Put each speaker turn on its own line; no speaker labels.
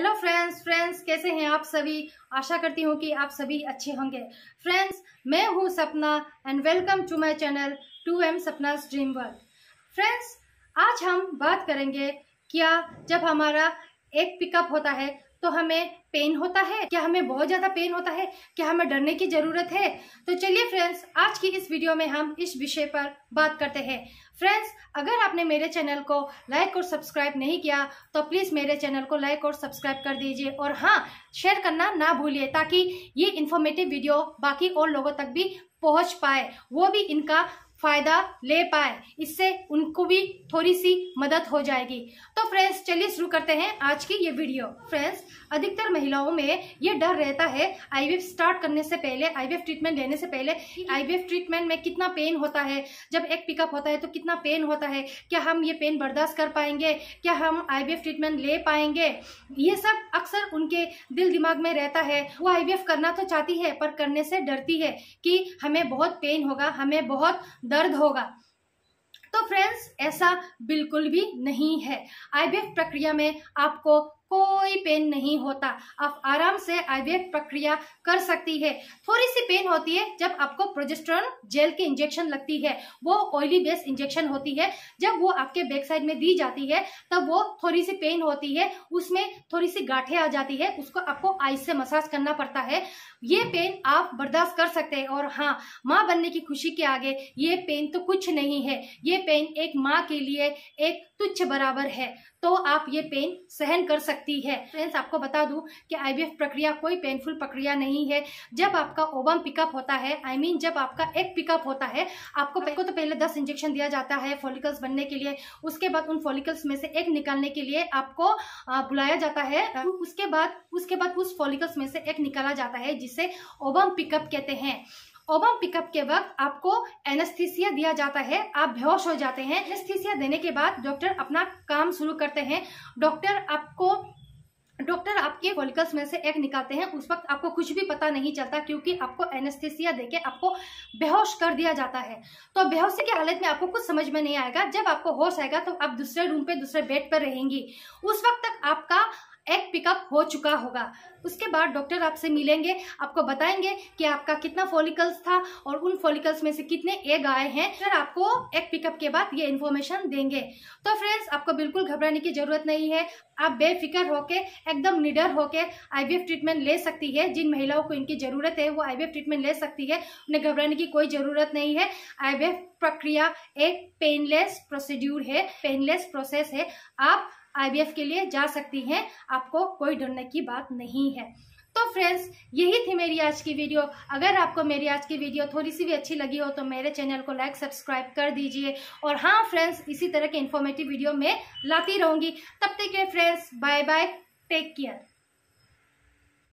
hello friends friends कैसे हैं आप सभी आशा करती हूँ कि आप सभी अच्छे होंगे फ्रेंड्स मैं हूँ Sapna and welcome to my channel to M Sapna dream world friends आज हम बात करेंगे क्या जब हमारा एक पिकअप होता है तो हमें पेन होता है क्या हमें बहुत ज़्यादा पेन होता है क्या हमें डरने की ज़रूरत है तो चलिए फ्रेंड्स आज की इस वीडियो में हम इस विषय पर बात करते हैं फ्रेंड्स अगर आपने मेरे चैनल को लाइक और सब्सक्राइब नहीं किया तो प्लीज़ मेरे चैनल को लाइक और सब्सक्राइब कर दीजिए और हाँ शेयर करना ना भूलिए ताकि ये इन्फॉर्मेटिव वीडियो बाकी और लोगों तक भी पहुंच पाए वो भी इनका फ़ायदा ले पाए इससे उनको भी थोड़ी सी मदद हो जाएगी तो फ्रेंड्स चलिए शुरू करते हैं आज की ये वीडियो फ्रेंड्स अधिकतर महिलाओं में ये डर रहता है आईवीएफ स्टार्ट करने से पहले आईवीएफ ट्रीटमेंट लेने से पहले आईवीएफ ट्रीटमेंट में कितना पेन होता है जब एक पिकअप होता है तो कितना पेन होता है क्या हम ये पेन बर्दाश्त कर पाएंगे क्या हम आई ट्रीटमेंट ले पाएंगे ये सब अक्सर उनके दिल दिमाग में रहता है वो आई करना तो चाहती है पर करने से डरती है कि हमें बहुत पेन होगा हमें बहुत दर्द होगा तो फ्रेंड्स ऐसा बिल्कुल भी नहीं है आईवीएफ प्रक्रिया में आपको कोई पेन नहीं होता आप आराम से आईवीएफ प्रक्रिया कर सकती है थोड़ी सी पेन होती है जब आपको प्रोजेस्ट्रॉन जेल की इंजेक्शन लगती है वो ऑयली बेस्ड इंजेक्शन होती है जब वो आपके बैक साइड में दी जाती है तब वो थोड़ी सी पेन होती है उसमें थोड़ी सी गाठे आ जाती है उसको आपको आइस से मसाज करना पड़ता है ये पेन आप बर्दाश्त कर सकते हैं और हाँ माँ बनने की खुशी के आगे ये पेन तो कुछ नहीं है ये पेन एक माँ के लिए एक तुच्छ बराबर है तो आप ये पेन सहन कर सकती है फ्रेंड्स आपको बता दूं कि आईवीएफ प्रक्रिया कोई पेनफुल प्रक्रिया नहीं है जब आपका ओबम पिकअप होता है आई I मीन mean, जब आपका एक पिकअप होता है आपको को तो पहले दस इंजेक्शन दिया जाता है फॉलिकल्स बनने के लिए उसके बाद उन फॉलिकल्स में से एक निकालने के लिए आपको बुलाया जाता है उसके बाद उसके बाद उस फॉलिकल्स में से एक निकाला जाता है जिसे ओबम पिकअप कहते हैं ओबम पिकअप के वक्त आपको एनेस्थीसिया दिया जाता है आप बेहोश हो जाते हैं एनेस्थीसिया देने के बाद डॉक्टर अपना काम शुरू करते हैं डॉक्टर आपको डॉक्टर आपके फॉलिकल्स में से एक निकालते हैं उस वक्त आपको कुछ भी पता नहीं चलता क्योंकि आपको एनेस्थीसिया देके आपको बेहोश कर दिया जाता है तो बेहोशी की हालत में आपको कुछ समझ में नहीं आएगा जब आपको होश आएगा तो आप दूसरे रूम पे दूसरे बेड पर रहेंगी उस वक्त तक आपका एग पिकअप हो चुका होगा उसके बाद डॉक्टर आपसे मिलेंगे आपको बताएंगे कि आपका कितना फॉलिकल्स था और उन फॉलिकल्स में से कितने एग आए हैं फिर आपको एग पिकअप के बाद ये इन्फॉर्मेशन देंगे तो फ्रेंड्स आपको बिल्कुल घबराने की जरूरत नहीं है आप बेफिक्र होके एकदम निडर होके आईवीएफ ट्रीटमेंट ले सकती है जिन महिलाओं को इनकी ज़रूरत है वो आईवीएफ ट्रीटमेंट ले सकती है उन्हें घबराने की कोई ज़रूरत नहीं है आईवीएफ प्रक्रिया एक पेनलेस प्रोसीड्यूर है पेनलेस प्रोसेस है आप आईबीएफ के लिए जा सकती हैं आपको कोई डरने की बात नहीं है तो फ्रेंड्स यही थी मेरी आज की वीडियो अगर आपको मेरी आज की वीडियो थोड़ी सी भी अच्छी लगी हो तो मेरे चैनल को लाइक सब्सक्राइब कर दीजिए और हाँ फ्रेंड्स इसी तरह के इन्फॉर्मेटिव वीडियो मैं लाती रहूँगी तब तक के friends bye bye take care